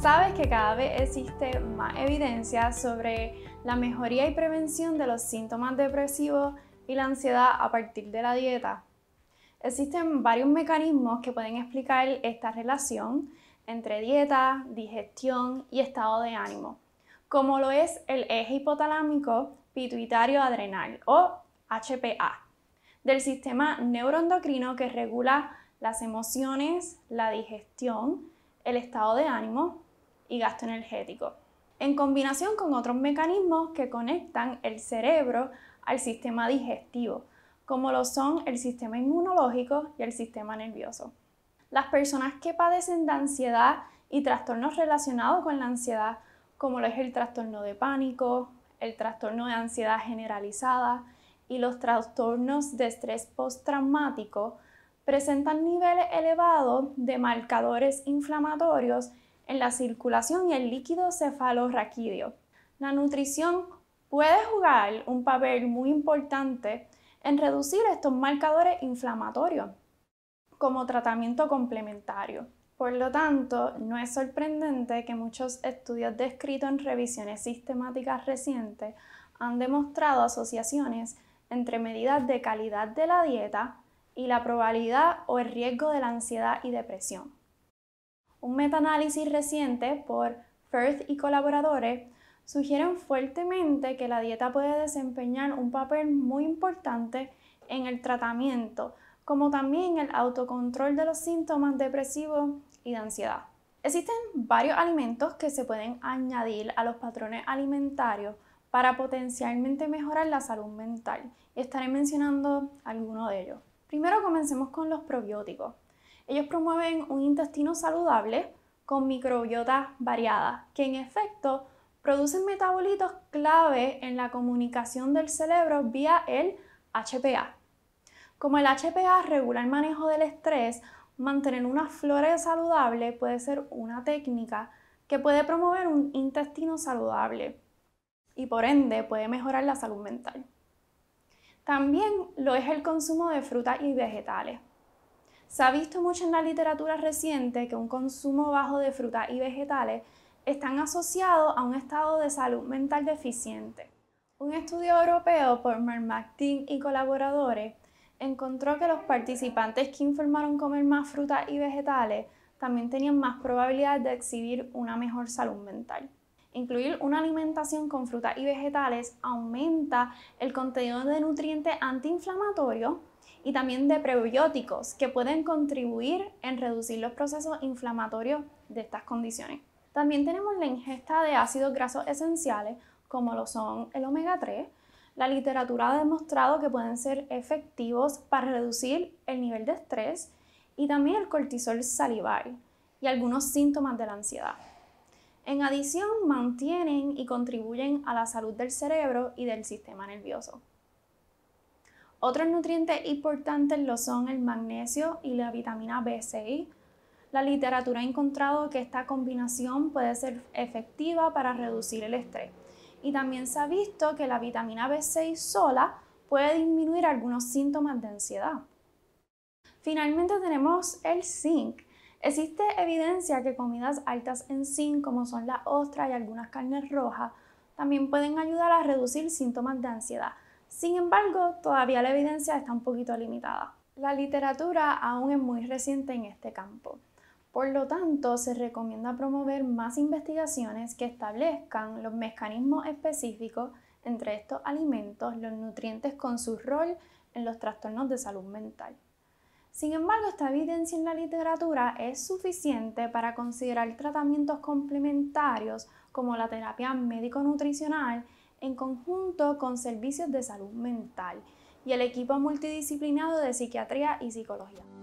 sabes que cada vez existe más evidencia sobre la mejoría y prevención de los síntomas depresivos y la ansiedad a partir de la dieta. Existen varios mecanismos que pueden explicar esta relación entre dieta, digestión y estado de ánimo, como lo es el eje hipotalámico pituitario adrenal o HPA, del sistema neuroendocrino que regula las emociones, la digestión, el estado de ánimo y gasto energético, en combinación con otros mecanismos que conectan el cerebro al sistema digestivo, como lo son el sistema inmunológico y el sistema nervioso. Las personas que padecen de ansiedad y trastornos relacionados con la ansiedad, como lo es el trastorno de pánico, el trastorno de ansiedad generalizada y los trastornos de estrés postraumático, presentan niveles elevados de marcadores inflamatorios en la circulación y el líquido cefalorraquídeo. La nutrición puede jugar un papel muy importante en reducir estos marcadores inflamatorios como tratamiento complementario. Por lo tanto, no es sorprendente que muchos estudios descritos en revisiones sistemáticas recientes han demostrado asociaciones entre medidas de calidad de la dieta y la probabilidad o el riesgo de la ansiedad y depresión. Un metaanálisis reciente por Firth y colaboradores sugieren fuertemente que la dieta puede desempeñar un papel muy importante en el tratamiento, como también el autocontrol de los síntomas depresivos y de ansiedad. Existen varios alimentos que se pueden añadir a los patrones alimentarios para potencialmente mejorar la salud mental. estaré mencionando algunos de ellos. Primero comencemos con los probióticos. Ellos promueven un intestino saludable con microbiotas variadas, que en efecto producen metabolitos clave en la comunicación del cerebro vía el HPA. Como el HPA regula el manejo del estrés, mantener una flora saludable puede ser una técnica que puede promover un intestino saludable y por ende puede mejorar la salud mental. También lo es el consumo de frutas y vegetales. Se ha visto mucho en la literatura reciente que un consumo bajo de frutas y vegetales está asociado a un estado de salud mental deficiente. Un estudio europeo por Team y colaboradores encontró que los participantes que informaron comer más frutas y vegetales también tenían más probabilidad de exhibir una mejor salud mental. Incluir una alimentación con frutas y vegetales aumenta el contenido de nutrientes antiinflamatorios y también de prebióticos que pueden contribuir en reducir los procesos inflamatorios de estas condiciones. También tenemos la ingesta de ácidos grasos esenciales como lo son el omega 3. La literatura ha demostrado que pueden ser efectivos para reducir el nivel de estrés y también el cortisol salivar y algunos síntomas de la ansiedad. En adición, mantienen y contribuyen a la salud del cerebro y del sistema nervioso. Otros nutrientes importantes lo son el magnesio y la vitamina B6. La literatura ha encontrado que esta combinación puede ser efectiva para reducir el estrés. Y también se ha visto que la vitamina B6 sola puede disminuir algunos síntomas de ansiedad. Finalmente tenemos el zinc. Existe evidencia que comidas altas en zinc, como son la ostra y algunas carnes rojas, también pueden ayudar a reducir síntomas de ansiedad. Sin embargo, todavía la evidencia está un poquito limitada. La literatura aún es muy reciente en este campo. Por lo tanto, se recomienda promover más investigaciones que establezcan los mecanismos específicos entre estos alimentos, los nutrientes con su rol en los trastornos de salud mental. Sin embargo, esta evidencia en la literatura es suficiente para considerar tratamientos complementarios como la terapia médico-nutricional en conjunto con servicios de salud mental y el equipo multidisciplinado de psiquiatría y psicología.